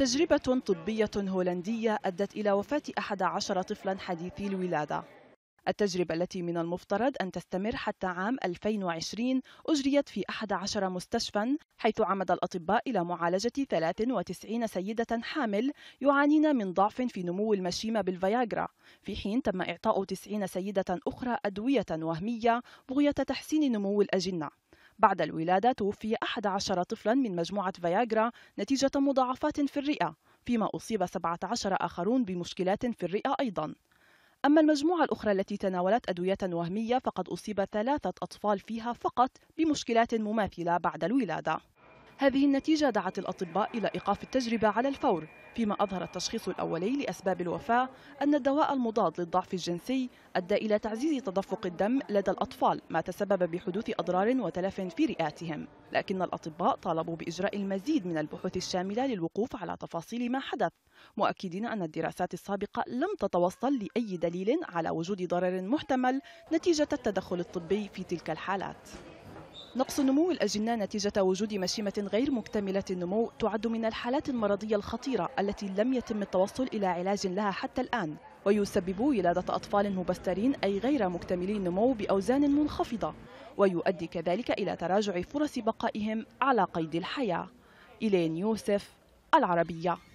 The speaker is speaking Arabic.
تجربة طبية هولندية أدت إلى وفاة 11 طفلا حديثي الولادة التجربة التي من المفترض أن تستمر حتى عام 2020 أجريت في 11 مستشفى حيث عمد الأطباء إلى معالجة 93 سيدة حامل يعانين من ضعف في نمو المشيمة بالفياجرا في حين تم إعطاء 90 سيدة أخرى أدوية وهمية بغية تحسين نمو الأجنة بعد الولادة توفي 11 طفلا من مجموعة فياجرا نتيجة مضاعفات في الرئة فيما أصيب 17 آخرون بمشكلات في الرئة أيضا أما المجموعة الأخرى التي تناولت أدوية وهمية فقد أصيب ثلاثة أطفال فيها فقط بمشكلات مماثلة بعد الولادة هذه النتيجة دعت الأطباء إلى إيقاف التجربة على الفور فيما أظهر التشخيص الأولي لأسباب الوفاة أن الدواء المضاد للضعف الجنسي أدى إلى تعزيز تدفق الدم لدى الأطفال ما تسبب بحدوث أضرار وتلف في رئاتهم لكن الأطباء طالبوا بإجراء المزيد من البحوث الشاملة للوقوف على تفاصيل ما حدث مؤكدين أن الدراسات السابقة لم تتوصل لأي دليل على وجود ضرر محتمل نتيجة التدخل الطبي في تلك الحالات نقص نمو الأجنة نتيجة وجود مشيمة غير مكتملة النمو تعد من الحالات المرضية الخطيرة التي لم يتم التوصل إلى علاج لها حتى الآن ويسبب ولادة أطفال مبسترين أي غير مكتملي النمو بأوزان منخفضة ويؤدي كذلك إلى تراجع فرص بقائهم على قيد الحياة إلين يوسف العربية